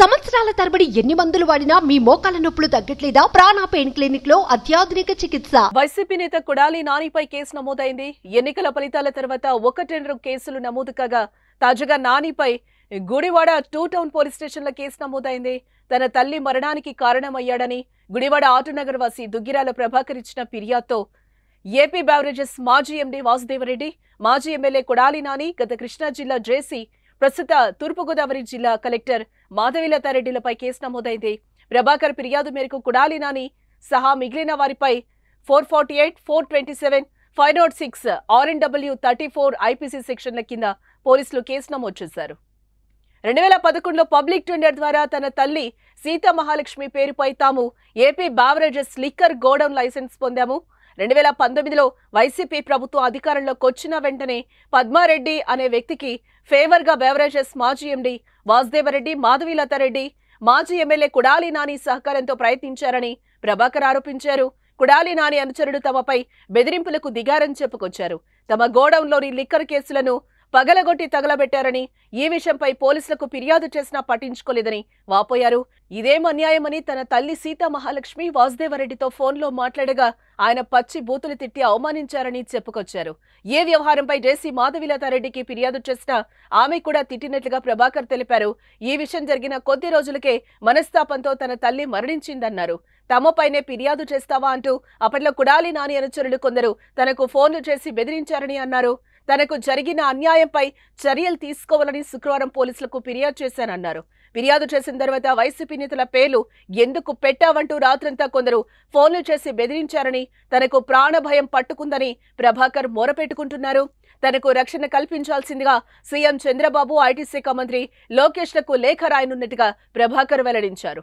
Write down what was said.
సంవత్సరాల తరబడి ఎన్ని మందులు వాడినా మీ మోకాల నొప్పులు తగ్గట్లేదా ప్రాణ పెయిన్ క్లినిక్ లో అత్యాధునిక చికిత్స వైసీపీ నేత కొడాలి నానిపై కేసు నమోదైంది ఎన్నికల ఫలితాల తర్వాత ఒకటెండు కేసులు నమోదు కాగా తాజాగా నానిపై గుడివాడ టూ టౌన్ పోలీస్ స్టేషన్ల కేసు నమోదైంది తన తల్లి మరణానికి కారణమయ్యాడని గుడివాడ ఆటోనగర్ వాసి దుగ్గిరాల ప్రభాకర్ ఇచ్చిన ఫిర్యాదుతో ఏపీ బ్యావరేజెస్ మాజీ ఎండీ వాసుదేవరెడ్డి మాజీ ఎమ్మెల్యే కొడాలి నాని గత కృష్ణా జిల్లా జేసీ ప్రస్తుత తూర్పుగోదావరి జిల్లా కలెక్టర్ మాధవీలతారెడ్డిలపై కేసు నమోదైంది ప్రభాకర్ ఫిర్యాదు మేరకు కుడాలి నాని సహా మిగిలిన వారిపై four forty eight four twenty seven five nought six W thirty four IPC సెక్షన్ల కింద పోలీసులు కేసు నమోదు చేశారు రెండు వేల పదకొండులో పబ్లిక్ టెండర్ ద్వారా తన తల్లి సీతా మహాలక్ష్మి పేరుపై తాము AP beverages liquor godown licence పొందాము రెండు వేల పంతొమ్మిదిలో వైసీపీ ప్రభుత్వం అధికారంలోకి వచ్చిన వెంటనే పద్మారెడ్డి అనే వ్యక్తికి ఫేవర్గా బెవరేజెస్ మాజీ ఎండి వాసుదేవరెడ్డి మాధవీలతారెడ్డి మాజీ ఎమ్మెల్యే కుడాలి నాని సహకారంతో ప్రయత్నించారని ప్రభాకర్ ఆరోపించారు కుడాలి నాని అనుచరుడు తమపై బెదిరింపులకు దిగారని చెప్పుకొచ్చారు తమ గోడౌన్లోని లిక్కర్ కేసులను పగలగొట్టి తగలబెట్టారని ఈ విషయంపై పోలీసులకు ఫిర్యాదు చేసినా పట్టించుకోలేదని వాపోయారు ఇదేం అన్యాయమని తన తల్లి సీతా మహాలక్ష్మి వాసుదేవరెడ్డితో ఫోన్లో మాట్లాడగా ఆయన పచ్చి బూతులు తిట్టి అవమానించారని చెప్పుకొచ్చారు ఏ వ్యవహారంపై జేసీ మాధవిలతారెడ్డికి ఫిర్యాదు చేసినా ఆమె కూడా తిట్టినట్లుగా ప్రభాకర్ తెలిపారు ఈ విషయం జరిగిన కొద్ది రోజులకే మనస్తాపంతో తన తల్లి మరణించిందన్నారు తమపైనే ఫిర్యాదు చేస్తావా అంటూ అప్పట్లో కుడాలి నాని అనుచరులు కొందరు తనకు ఫోన్లు చేసి బెదిరించారని అన్నారు తనకు జరిగిన అన్యాయంపై చర్యలు తీసుకోవాలని శుక్రవారం పోలీసులకు ఫిర్యాదు చేశానన్నారు ఫిర్యాదు చేసిన తర్వాత వైసీపీ నేతల పేర్లు ఎందుకు పెట్టావంటూ రాత్రంతా కొందరు ఫోన్లు చేసి బెదిరించారని తనకు ప్రాణభయం పట్టుకుందని ప్రభాకర్ మొరపెట్టుకుంటున్నారు తనకు రక్షణ కల్పించాల్సిందిగా సీఎం చంద్రబాబు ఐటీ శాఖ మంత్రి లోకేష్లకు లేఖ రాయనున్నట్టుగా ప్రభాకర్ వెల్లడించారు